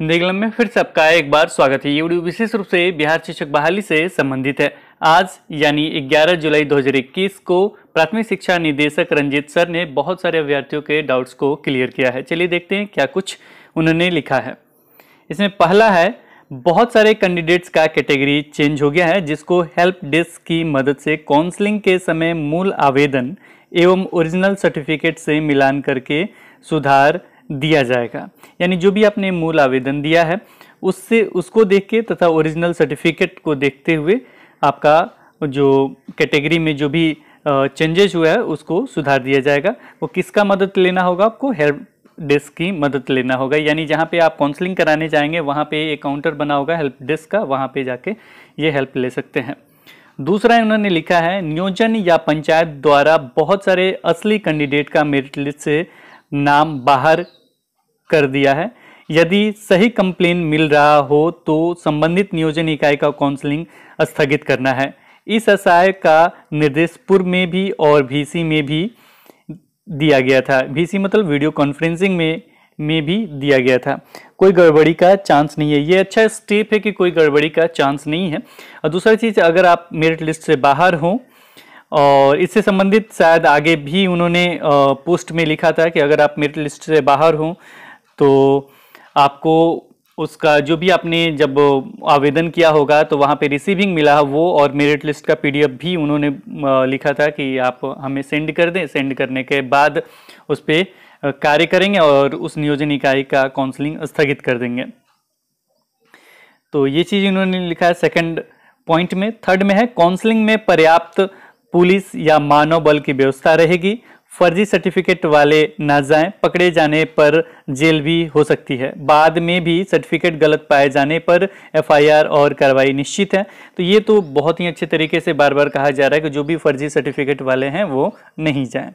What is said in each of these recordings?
हिंदी कलम में फिर से आपका एक बार स्वागत है ये वीडियो विशेष रूप से बिहार शिक्षक बहाली से संबंधित है आज यानी 11 जुलाई 2021 को प्राथमिक शिक्षा निदेशक रंजीत सर ने बहुत सारे अभ्यर्थियों के डाउट्स को क्लियर किया है चलिए देखते हैं क्या कुछ उन्होंने लिखा है इसमें पहला है बहुत सारे कैंडिडेट्स का कैटेगरी चेंज हो गया है जिसको हेल्प डेस्क की मदद से काउंसलिंग के समय मूल आवेदन एवं ओरिजिनल सर्टिफिकेट से मिलान करके सुधार दिया जाएगा यानी जो भी आपने मूल आवेदन दिया है उससे उसको देख के तथा ओरिजिनल सर्टिफिकेट को देखते हुए आपका जो कैटेगरी में जो भी चेंजेस हुआ है उसको सुधार दिया जाएगा वो किसका मदद लेना होगा आपको हेल्प डेस्क की मदद लेना होगा यानी जहाँ पे आप काउंसलिंग कराने जाएंगे वहाँ पे एक काउंटर बना होगा हेल्प डेस्क का वहाँ पे जाके ये हेल्प ले सकते हैं दूसरा उन्होंने लिखा है नियोजन या पंचायत द्वारा बहुत सारे असली कैंडिडेट का मेरिट लिस्ट से नाम बाहर कर दिया है यदि सही कंप्लेन मिल रहा हो तो संबंधित नियोजन इकाई का काउंसलिंग स्थगित करना है इस असहाय का निर्देश पूर्व में भी और भीसी में भी दिया गया था भीसी मतलब वीडियो कॉन्फ्रेंसिंग में में भी दिया गया था कोई गड़बड़ी का चांस नहीं है ये अच्छा स्टेप है कि कोई गड़बड़ी का चांस नहीं है और दूसरा चीज़ अगर आप मेरिट लिस्ट से बाहर हों और इससे संबंधित शायद आगे भी उन्होंने पोस्ट में लिखा था कि अगर आप मेरिट लिस्ट से बाहर हों तो आपको उसका जो भी आपने जब आवेदन किया होगा तो वहाँ पे रिसीविंग मिला वो और मेरिट लिस्ट का पीडीएफ भी उन्होंने लिखा था कि आप हमें सेंड कर दें सेंड करने के बाद उस पर कार्य करेंगे और उस नियोजन इकाई का काउंसलिंग स्थगित कर देंगे तो ये चीज़ इन्होंने लिखा है सेकंड पॉइंट में थर्ड में है काउंसलिंग में पर्याप्त पुलिस या मानव बल की व्यवस्था रहेगी फर्जी सर्टिफिकेट वाले ना जाएं पकड़े जाने पर जेल भी हो सकती है बाद में भी सर्टिफिकेट गलत पाए जाने पर एफआईआर और कार्रवाई निश्चित है तो ये तो बहुत ही अच्छे तरीके से बार बार कहा जा रहा है कि जो भी फर्जी सर्टिफिकेट वाले हैं वो नहीं जाएं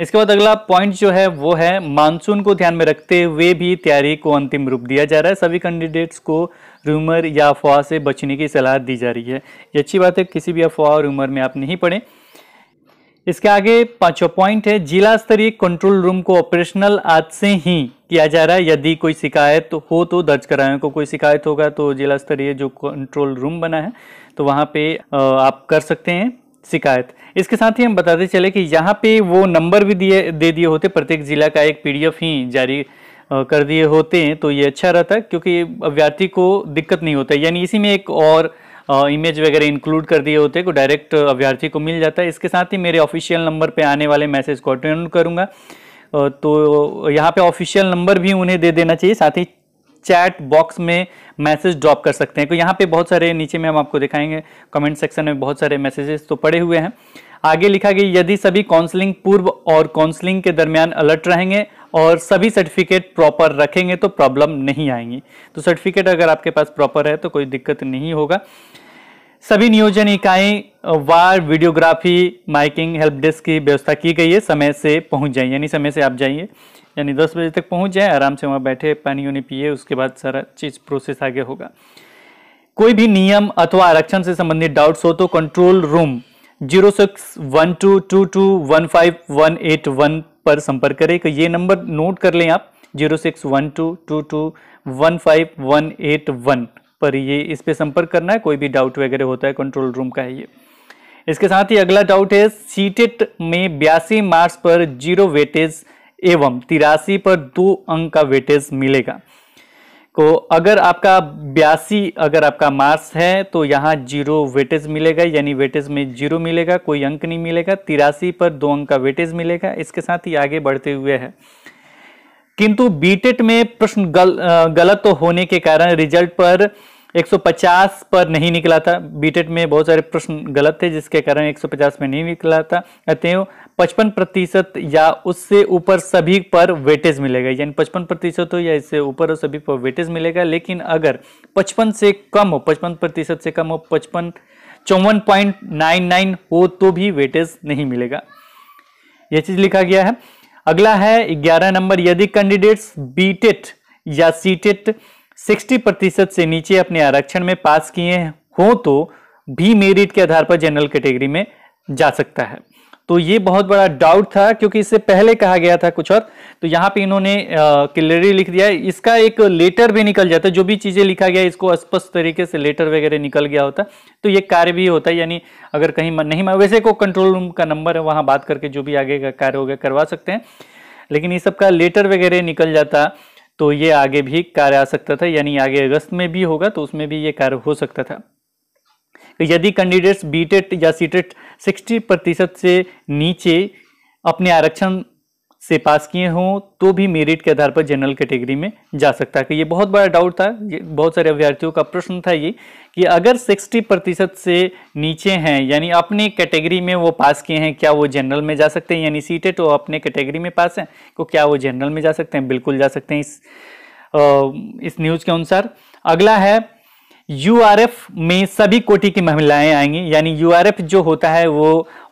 इसके बाद अगला पॉइंट जो है वो है मानसून को ध्यान में रखते हुए भी तैयारी को अंतिम रूप दिया जा रहा है सभी कैंडिडेट्स को रूमर या अफवाह से बचने की सलाह दी जा रही है ये अच्छी बात है किसी भी अफवाह और रूमर में आप नहीं पढ़ें इसके आगे पांचवा पॉइंट है जिला स्तरीय कंट्रोल रूम को ऑपरेशनल आज से ही किया जा रहा है यदि कोई शिकायत हो तो दर्ज कराएं को कोई शिकायत होगा तो जिला स्तरीय जो कंट्रोल रूम बना है तो वहाँ पे आप कर सकते हैं शिकायत इसके साथ ही हम बताते चले कि यहाँ पे वो नंबर भी दिए दे दिए होते प्रत्येक ज़िला का एक पीडीएफ ही जारी कर दिए होते हैं तो ये अच्छा रहता क्योंकि अभ्यर्थी को दिक्कत नहीं होता यानी इसी में एक और इमेज वगैरह इंक्लूड कर दिए होते हैं को डायरेक्ट अभ्यर्थी को मिल जाता है इसके साथ ही मेरे ऑफिशियल नंबर पे आने वाले मैसेज को अटेंड करूँगा तो यहाँ पे ऑफिशियल नंबर भी उन्हें दे देना चाहिए साथ ही चैट बॉक्स में मैसेज ड्रॉप कर सकते हैं तो यहाँ पे बहुत सारे नीचे में हम आपको दिखाएंगे कमेंट सेक्शन में बहुत सारे मैसेजेस तो पड़े हुए हैं आगे लिखा गया यदि सभी काउंसलिंग पूर्व और काउंसलिंग के दरमियान अलर्ट रहेंगे और सभी सर्टिफिकेट प्रॉपर रखेंगे तो प्रॉब्लम नहीं आएंगी तो सर्टिफिकेट अगर आपके पास प्रॉपर है तो कोई दिक्कत नहीं होगा सभी नियोजन इकाई वार वीडियोग्राफी माइकिंग हेल्प डेस्क की व्यवस्था की गई है समय से पहुंच जाइए यानी समय से आप जाइए यानी दस बजे तक पहुंच जाए आराम से वहाँ बैठे पानी वानी पिए उसके बाद सारा चीज़ प्रोसेस आगे होगा कोई भी नियम अथवा आरक्षण से संबंधित डाउट्स हो तो control room zero six one two two two one five one eight one पर संपर्क करें कि ये नंबर नोट कर लें आप zero six one two two two one five one eight one पर ये इस पर संपर्क करना है कोई भी डाउट वगैरह होता है कंट्रोल रूम का है ये इसके साथ ही अगला डाउट है सीटेट में बयासी मार्क्स पर जीरो वेटेज एवं तिरासी पर दो अंक का वेटेज मिलेगा को अगर आपका बयासी अगर आपका मार्क्स है तो यहाँ जीरो वेटेज मिलेगा यानी वेटेज में जीरो मिलेगा कोई अंक नहीं मिलेगा तिरासी पर दो अंक का वेटेज मिलेगा इसके साथ ही आगे बढ़ते हुए है किंतु बीटेट में प्रश्न गल, गलत तो होने के कारण रिजल्ट पर 150 पर नहीं निकला था बीटेट में बहुत सारे प्रश्न गलत थे जिसके कारण 150 में नहीं निकला था अतएव पचपन प्रतिशत या उससे ऊपर सभी पर वेटेज मिलेगा यानी पचपन प्रतिशत हो या इससे ऊपर हो सभी पर वेटेज मिलेगा लेकिन अगर पचपन से कम हो पचपन प्रतिशत से कम हो पचपन चौवन पॉइंट नाइन नाइन हो तो भी वेटेज नहीं मिलेगा यह चीज लिखा गया है अगला है ग्यारह नंबर यदि कैंडिडेट्स बीटेट e या सीटेट e सिक्सटी प्रतिशत से नीचे अपने आरक्षण में पास किए हो तो भी मेरिट के आधार पर जनरल कैटेगरी में जा सकता है तो ये बहुत बड़ा डाउट था क्योंकि इससे पहले कहा गया था कुछ और तो यहाँ पे इन्होंने क्लियरली लिख दिया है इसका एक लेटर भी निकल जाता है जो भी चीज़ें लिखा गया इसको स्पष्ट तरीके से लेटर वगैरह निकल गया होता तो ये कार्य भी होता है यानी अगर कहीं नहीं वैसे को कंट्रोल रूम का नंबर है वहां बात करके जो भी आगे का कार्य गया करवा सकते हैं लेकिन ये सबका लेटर वगैरह निकल जाता तो ये आगे भी कार्य आ सकता था यानी आगे अगस्त में भी होगा तो उसमें भी ये कार्य हो सकता था यदि कैंडिडेट्स बीटेट या सीटेट 60 प्रतिशत से नीचे अपने आरक्षण से पास किए हों तो भी मेरिट के आधार पर जनरल कैटेगरी में जा सकता है कि ये बहुत बड़ा डाउट था ये बहुत सारे अभ्यर्थियों का प्रश्न था ये कि अगर 60 प्रतिशत से नीचे हैं यानी अपने कैटेगरी में वो पास किए हैं क्या वो जनरल में जा सकते हैं यानी सीटेट वो तो अपने कैटेगरी में पास हैं तो क्या वो जनरल में जा सकते हैं बिल्कुल जा सकते हैं इस आ, इस न्यूज़ के अनुसार अगला है यूआरएफ में सभी कोटि की महिलाएं आएंगी यानी यूआरएफ जो होता है वो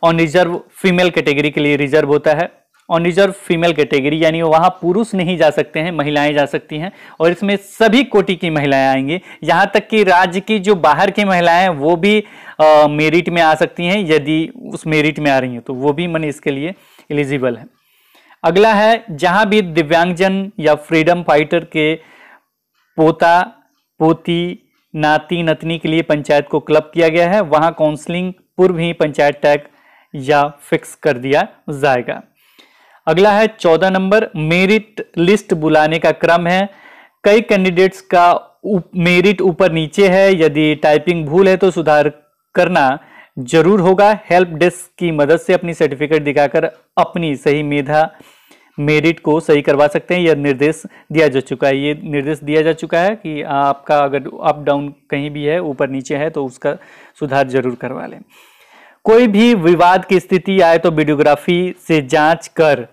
ऑन रिजर्व फीमेल कैटेगरी के लिए रिजर्व होता है ऑन रिजर्व फीमेल कैटेगरी यानी वहाँ पुरुष नहीं जा सकते हैं महिलाएं जा सकती हैं और इसमें सभी कोटि की महिलाएं आएंगी यहाँ तक कि राज्य की जो बाहर की महिलाएं वो भी आ, मेरिट में आ सकती हैं यदि उस मेरिट में आ रही हैं तो वो भी मैंने इसके लिए एलिजिबल है अगला है जहाँ भी दिव्यांगजन या फ्रीडम फाइटर के पोता पोती नाती नतनी के लिए पंचायत को क्लब किया गया है वहां काउंसलिंग पूर्व ही पंचायत टैग या फिक्स कर दिया जाएगा अगला है चौदह नंबर मेरिट लिस्ट बुलाने का क्रम है कई कैंडिडेट्स का मेरिट ऊपर नीचे है यदि टाइपिंग भूल है तो सुधार करना जरूर होगा हेल्प डेस्क की मदद से अपनी सर्टिफिकेट दिखाकर अपनी सही मेधा मेरिट को सही करवा सकते हैं यह निर्देश दिया जा चुका है ये निर्देश दिया जा चुका है कि आपका अगर अप डाउन कहीं भी है ऊपर नीचे है तो उसका सुधार जरूर करवा लें कोई भी विवाद की स्थिति आए तो वीडियोग्राफी से जांच कर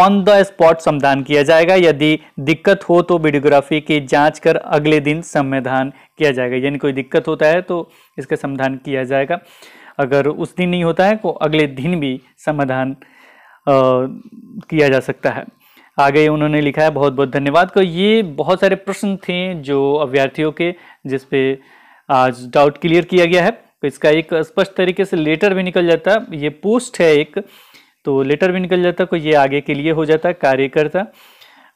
ऑन द स्पॉट समाधान किया जाएगा यदि दिक्कत हो तो वीडियोग्राफी की जांच कर अगले दिन समाधान किया जाएगा यानी कोई दिक्कत होता है तो इसका समाधान किया जाएगा अगर उस दिन नहीं होता है तो अगले दिन भी समाधान किया जा सकता है आगे उन्होंने लिखा है बहुत बहुत धन्यवाद को तो ये बहुत सारे प्रश्न थे जो अभ्यर्थियों के जिस पे आज डाउट क्लियर किया गया है तो इसका एक स्पष्ट तरीके से लेटर भी निकल जाता ये पोस्ट है एक तो लेटर भी निकल जाता कोई तो ये आगे के लिए हो जाता कार्यकर्ता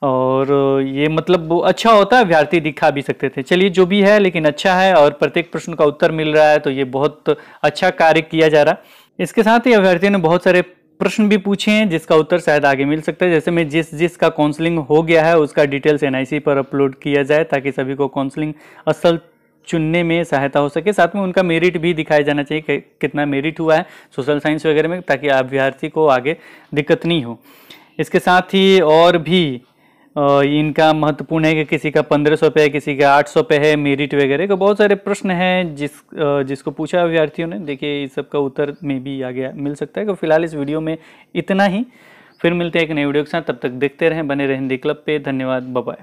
और ये मतलब अच्छा होता है अभ्यार्थी दिखा भी सकते थे चलिए जो भी है लेकिन अच्छा है और प्रत्येक प्रश्न का उत्तर मिल रहा है तो ये बहुत अच्छा कार्य किया जा रहा है इसके साथ ही अभ्यर्थियों ने बहुत सारे प्रश्न भी पूछे हैं जिसका उत्तर शायद आगे मिल सकता है जैसे मैं जिस जिस का काउंसलिंग हो गया है उसका डिटेल्स एनआईसी पर अपलोड किया जाए ताकि सभी को काउंसलिंग असल चुनने में सहायता हो सके साथ में उनका मेरिट भी दिखाया जाना चाहिए कि कितना मेरिट हुआ है सोशल साइंस वगैरह में ताकि अभ्यर्थी को आगे दिक्कत नहीं हो इसके साथ ही और भी इनका महत्वपूर्ण है कि किसी का पंद्रह सौ पे है किसी का आठ सौ पे है मेरिट वगैरह का बहुत सारे प्रश्न हैं जिस जिसको पूछा विद्यार्थियों ने देखिए इस सब का उत्तर में भी आ गया मिल सकता है तो फिलहाल इस वीडियो में इतना ही फिर मिलते हैं एक नए वीडियो के साथ तब तक देखते रहें बने रहें दी क्लब पे धन्यवाद बाय